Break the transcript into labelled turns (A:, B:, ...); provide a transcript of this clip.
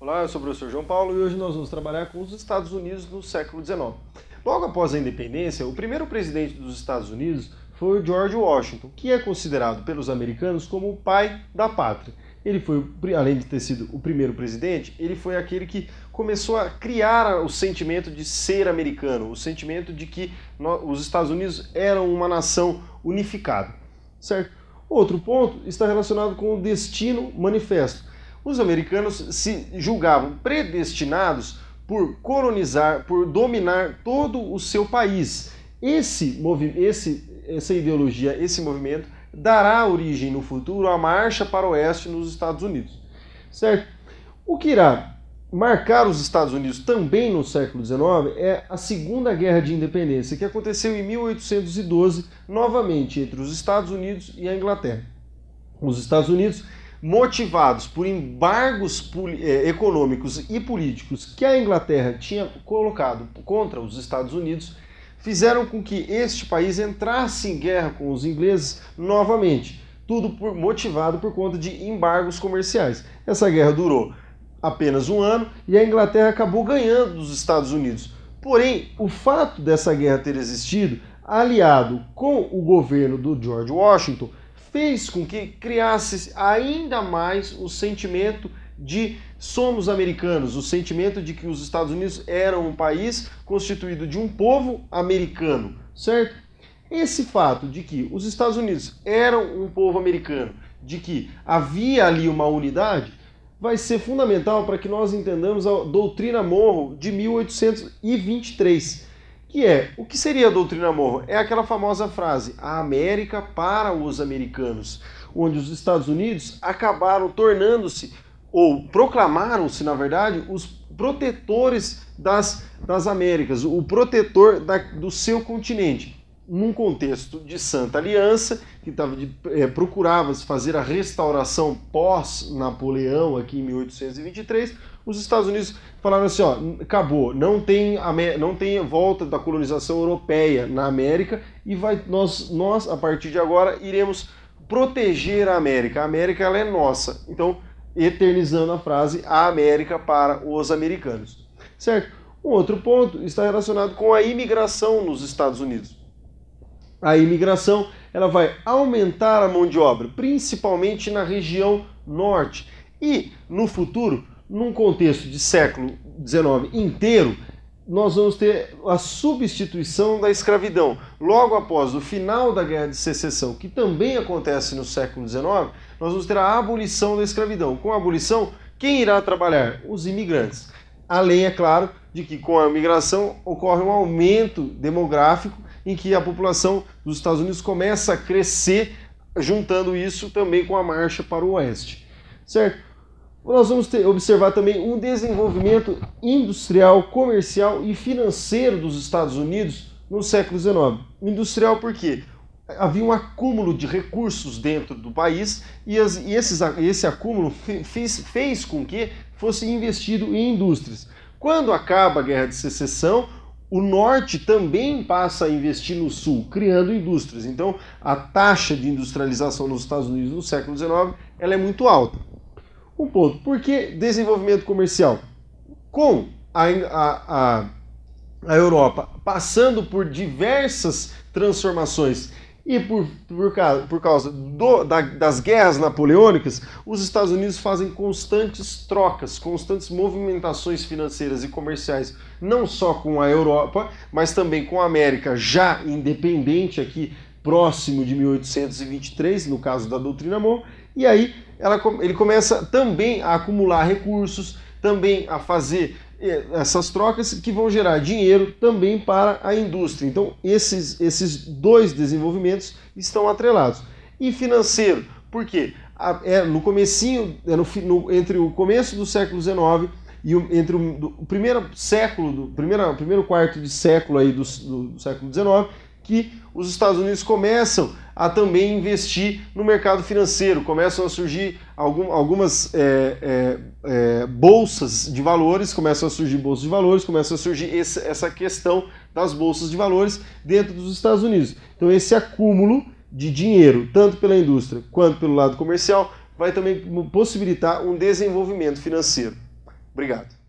A: Olá, eu sou o professor João Paulo e hoje nós vamos trabalhar com os Estados Unidos no século XIX. Logo após a independência, o primeiro presidente dos Estados Unidos foi George Washington, que é considerado pelos americanos como o pai da pátria. Ele foi, além de ter sido o primeiro presidente, ele foi aquele que começou a criar o sentimento de ser americano, o sentimento de que os Estados Unidos eram uma nação unificada, certo? Outro ponto está relacionado com o destino manifesto. Os americanos se julgavam predestinados por colonizar, por dominar todo o seu país. Esse, esse essa ideologia, esse movimento dará origem no futuro à marcha para o oeste nos Estados Unidos. Certo? O que irá marcar os Estados Unidos também no século XIX é a Segunda Guerra de Independência, que aconteceu em 1812, novamente entre os Estados Unidos e a Inglaterra. Os Estados Unidos, motivados por embargos eh, econômicos e políticos que a Inglaterra tinha colocado contra os Estados Unidos, fizeram com que este país entrasse em guerra com os ingleses novamente, tudo por, motivado por conta de embargos comerciais. Essa guerra durou apenas um ano e a Inglaterra acabou ganhando dos Estados Unidos. Porém, o fato dessa guerra ter existido, aliado com o governo do George Washington, fez com que criasse ainda mais o sentimento de somos americanos, o sentimento de que os Estados Unidos eram um país constituído de um povo americano, certo? Esse fato de que os Estados Unidos eram um povo americano, de que havia ali uma unidade, vai ser fundamental para que nós entendamos a doutrina Morro de 1823, que é o que seria a doutrina Morro? É aquela famosa frase: a América para os americanos, onde os Estados Unidos acabaram tornando-se ou proclamaram-se, na verdade, os protetores das, das Américas, o protetor da, do seu continente. Num contexto de Santa Aliança, que é, procurava fazer a restauração pós-Napoleão, aqui em 1823, os Estados Unidos falaram assim: ó, acabou, não tem, não tem volta da colonização europeia na América e vai, nós, nós, a partir de agora, iremos proteger a América. A América ela é nossa. Então, eternizando a frase a América para os americanos. Certo? Um outro ponto está relacionado com a imigração nos Estados Unidos. A imigração ela vai aumentar a mão de obra, principalmente na região norte. E no futuro, num contexto de século XIX inteiro, nós vamos ter a substituição da escravidão. Logo após o final da Guerra de Secessão, que também acontece no século XIX, nós vamos ter a abolição da escravidão. Com a abolição, quem irá trabalhar? Os imigrantes. Além, é claro, de que com a migração ocorre um aumento demográfico em que a população dos Estados Unidos começa a crescer, juntando isso também com a marcha para o oeste. Certo? nós vamos ter, observar também um desenvolvimento industrial, comercial e financeiro dos Estados Unidos no século XIX. Industrial por quê? Havia um acúmulo de recursos dentro do país e, as, e esses, esse acúmulo fez, fez com que fosse investido em indústrias. Quando acaba a Guerra de Secessão, o norte também passa a investir no sul, criando indústrias. Então, a taxa de industrialização nos Estados Unidos no século XIX ela é muito alta. Um ponto. Por que desenvolvimento comercial? Com a, a, a, a Europa passando por diversas transformações e por, por, por causa do, da, das guerras napoleônicas, os Estados Unidos fazem constantes trocas, constantes movimentações financeiras e comerciais, não só com a Europa, mas também com a América, já independente aqui, próximo de 1823, no caso da doutrina Monroe, e aí ela, ele começa também a acumular recursos, também a fazer eh, essas trocas que vão gerar dinheiro também para a indústria. Então, esses, esses dois desenvolvimentos estão atrelados. E financeiro, porque é no comecinho, é no, no, entre o começo do século XIX e o, entre o, do, o primeiro século, do primeiro, primeiro quarto de século aí do, do, do século XIX, que os Estados Unidos começam a também investir no mercado financeiro, começam a surgir algum, algumas é, é, é, bolsas de valores, começam a surgir bolsas de valores, começa a surgir esse, essa questão das bolsas de valores dentro dos Estados Unidos. Então esse acúmulo de dinheiro, tanto pela indústria quanto pelo lado comercial, vai também possibilitar um desenvolvimento financeiro. Obrigado.